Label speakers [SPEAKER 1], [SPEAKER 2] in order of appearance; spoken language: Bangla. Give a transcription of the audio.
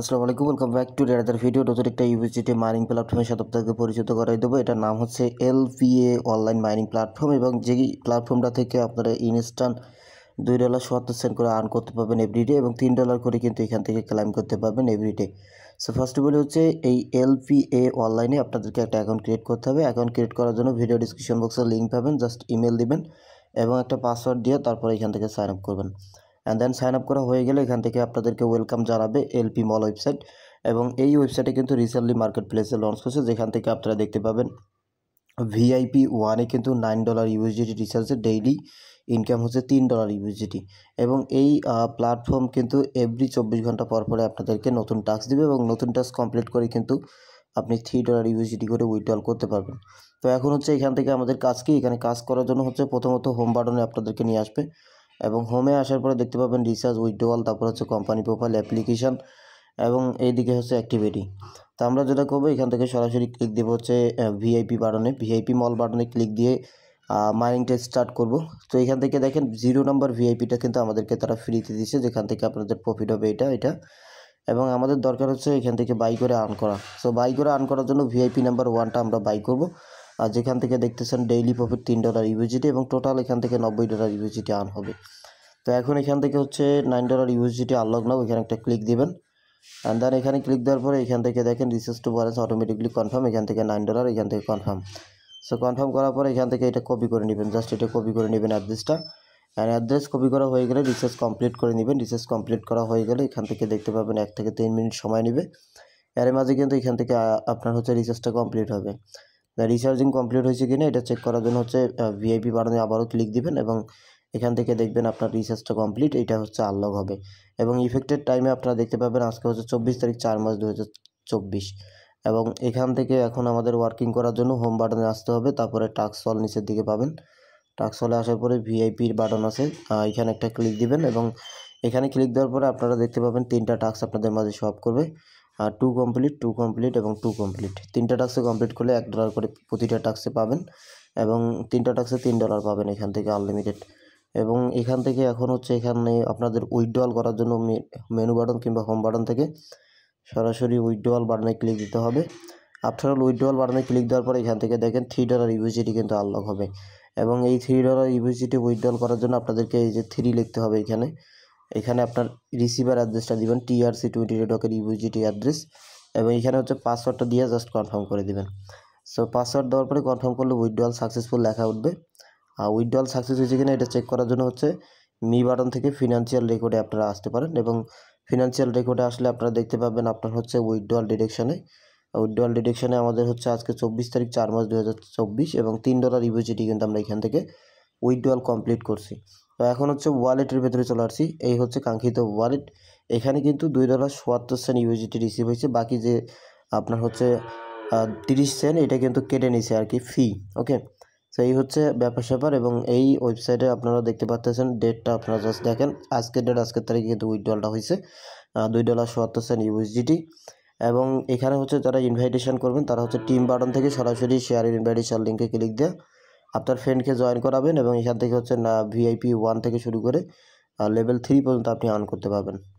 [SPEAKER 1] আসসালামু আলাইকুম welcome back to radar video নতুন একটা ইউনিভার্সিটি মাইনিং প্ল্যাটফর্মের সাথে আপনাকে পরিচিত করাই দেবো এটার নাম হচ্ছে এলপিএ অনলাইন মাইনিং প্ল্যাটফর্ম এবং যে প্ল্যাটফর্মটা থেকে আপনারা ইনস্ট্যান্ট দুই ডলার সত্তর সেন্ট করে আর্ন করতে পারবেন এভরিডে এবং তিন ডলার করে কিন্তু এখান থেকে ক্লাইম করতে পারবেন everyday so first of all হচ্ছে এই এলপিএ অনলাইনে আপনাদেরকে একটা অ্যাকাউন্ট ক্রিয়েট করতে হবে অ্যাকাউন্ট ক্রিয়েট করার জন্য ভিডিও ডিসক্রিপশন বক্সে লিঙ্ক পাবেন জাস্ট ইমেল দিবেন এবং একটা পাসওয়ার্ড দিয়ে তারপরে এখান থেকে সাইন আপ করবেন অ্যান্ড দেন সাইন আপ করা হয়ে গেলে এখান থেকে আপনাদেরকে ওয়েলকাম জানাবে এলপি মল ওয়েবসাইট এবং এই ওয়েবসাইটে কিন্তু রিসেন্টলি মার্কেট প্লেসে লঞ্চ করছে যেখান থেকে আপনারা দেখতে পাবেন ভিআইপি ওয়ানে কিন্তু নাইন ডলার ইউএসডিটি রিচার্জে ডেইলি ইনকাম হচ্ছে তিন ডলার ইউএসডিটি এবং এই প্ল্যাটফর্ম কিন্তু এভরি চব্বিশ ঘন্টা পর পরে আপনাদেরকে নতুন টাস্ক দেবে এবং নতুন টাস্ক কমপ্লিট করে কিন্তু আপনি থ্রি ডলার ইউএসডিটি করে উইথড্রল করতে পারবেন তো এখন হচ্ছে এখান থেকে আমাদের কাজ কি এখানে কাজ করার জন্য হচ্ছে প্রথমত হোম বাটনে আপনাদেরকে নিয়ে আসবে এবং হোমে আসার পরে দেখতে পাবেন রিচার্জ উইথড্রোয়াল তারপর হচ্ছে কোম্পানি প্রোফাইল অ্যাপ্লিকেশান এবং এইদিকে হচ্ছে অ্যাক্টিভিটি তো আমরা যেটা করবো এখান থেকে সরাসরি ক্লিক দেবো হচ্ছে ভিআইপি বাটনে ভিআইপি মল বাটনে ক্লিক দিয়ে মাইনিংটা স্টার্ট করব তো এখান থেকে দেখেন জিরো নাম্বার ভিআইপিটা কিন্তু আমাদেরকে তারা ফ্রিতে দিচ্ছে যেখান থেকে আপনাদের প্রফিট হবে এটা এটা এবং আমাদের দরকার হচ্ছে এখান থেকে বাই করে আর্ন করা সো বাই করে আর্ন করার জন্য ভিআইপি নাম্বার ওয়ানটা আমরা বাই করবো আর যেখান থেকে দেখতেছেন ডেইলি প্রফিট তিন ডলার ইউজিটি এবং টোটাল এখান থেকে নব্বই ডলার ইউজিটি আর্ন হবে তো এখন এখান থেকে হচ্ছে nine dollar USDT unlock now এখানে একটা ক্লিক দেবেন অ্যান্ড দেন এখানে ক্লিক দেওয়ার পরে এখান থেকে দেখেন resource to balance automatically confirm এখান থেকে নাইন ডলার এখান থেকে কনফার্ম সো কনফার্ম করার পরে এখান থেকে এটা কপি করে নেবেন জাস্ট এটা কপি করে নেবেন অ্যাড্রেসটা অ্যান্ড অ্যাড্রেস কপি করা হয়ে গেলে রিসার্চ কমপ্লিট করে নেবেন রিসার্চ কমপ্লিট করা হয়ে গেলে এখান থেকে দেখতে পাবেন এক থেকে তিন মিনিট সময় নেবে এর মাঝে কিন্তু এখান থেকে আপনার হচ্ছে রিসার্চটা কমপ্লিট হবে রিচার্জিং কমপ্লিট হয়েছে কিনা এটা চেক করার জন্য হচ্ছে ভিআইপি বাটনে আবারও ক্লিক দিবেন এবং এখান থেকে দেখবেন আপনার রিচার্জটা কমপ্লিট এটা হচ্ছে আনলক হবে এবং ইফেক্টেড টাইমে আপনারা দেখতে পাবেন আজকে হচ্ছে চব্বিশ তারিখ চার মাস দু এবং এখান থেকে এখন আমাদের ওয়ার্কিং করার জন্য হোম বাটনে আসতে হবে তারপরে হল নিচের দিকে পাবেন হলে আসার পরে ভিআইপির বাটন আছে এখানে একটা ক্লিক দিবেন এবং এখানে ক্লিক দেওয়ার পরে আপনারা দেখতে পাবেন তিনটা টাক্স আপনাদের মাঝে সব করবে টু কমপ্লিট টু কমপ্লিট এবং টু কমপ্লিট তিনটা টাস্কে কমপ্লিট করলে এক ডলার করে প্রতিটা টাস্কে পাবেন এবং তিনটা টাস্কে তিন ডলার পাবেন এখান থেকে আনলিমিটেড এবং এখান থেকে এখন হচ্ছে এখানে আপনাদের উইথড্রল করার জন্য মেনু বাটন কিংবা হোম বাটন থেকে সরাসরি উইথড্রল বাটনে ক্লিক দিতে হবে আফটার অল উইথড্রল বাটনে ক্লিক দেওয়ার পরে এখান থেকে দেখেন থ্রি ডলার ইউজিটি কিন্তু আনলক হবে এবং এই থ্রি ডলার ইউজিটি উইথড্রল করার জন্য আপনাদেরকে এই যে থ্রি লিখতে হবে এখানে এখানে আপনার রিসিভার অ্যাড্রেসটা দিবেন টিআরসি টোয়েন্টি ডকের ইউজিটি অ্যাড্রেস এবং এখানে হচ্ছে পাসওয়ার্ডটা দিয়ে জাস্ট কনফার্ম করে দেবেন সো পাসওয়ার্ড দেওয়ার পরে কনফার্ম করলে উইথড্রল সাকসেসফুল লেখা উঠবে আর উইথড্রল সাকসেস হয়েছে কিনা এটা চেক করার জন্য হচ্ছে মি বাটন থেকে ফিনান্সিয়াল রেকর্ডে আপনারা আসতে পারেন এবং ফিনান্সিয়াল রেকর্ডে আসলে আপনারা দেখতে পাবেন আপনার হচ্ছে উইথড্রল ডিডেকশনে উইথড্রল ডিডেকশনে আমাদের হচ্ছে আজকে চব্বিশ তারিখ চার মাস দু এবং তিন ডলার ইউজিটি কিন্তু আমরা এখান থেকে উইথড্রল কমপ্লিট করছি তো এখন হচ্ছে ওয়ালেটের ভেতরে চলে আসছি এই হচ্ছে কাঙ্ক্ষিত ওয়ালেট এখানে কিন্তু দুই ডলার সোয়াত্তর সেন্ট ইউজিটি রিসিভ হয়েছে বাকি যে আপনার হচ্ছে তিরিশ সেন্ট এটা কিন্তু কেটে নিয়েছে আর কি ফি ওকে তো এই হচ্ছে ব্যাপার স্যাপার এবং এই ওয়েবসাইটে আপনারা দেখতে পাচ্তেছেন ডেটটা আপনারা জাস্ট দেখেন আজকের ডেট আজকের তারিখে কিন্তু উইথডলটা হয়েছে দুই ডলার সোয়াত্তর সেন্ট ইউএসডিটি এবং এখানে হচ্ছে যারা ইনভাইটেশন করবেন তারা হচ্ছে টিম বাটন থেকে সরাসরি শেয়ার ইনভাইটেশন লিঙ্কে ক্লিক দেওয়া আপনার ফ্রেন্ডকে জয়েন করাবেন এবং এখান থেকে হচ্ছে না ভিআইপি ওয়ান থেকে শুরু করে লেভেল থ্রি পর্যন্ত আপনি আর্ন করতে পারবেন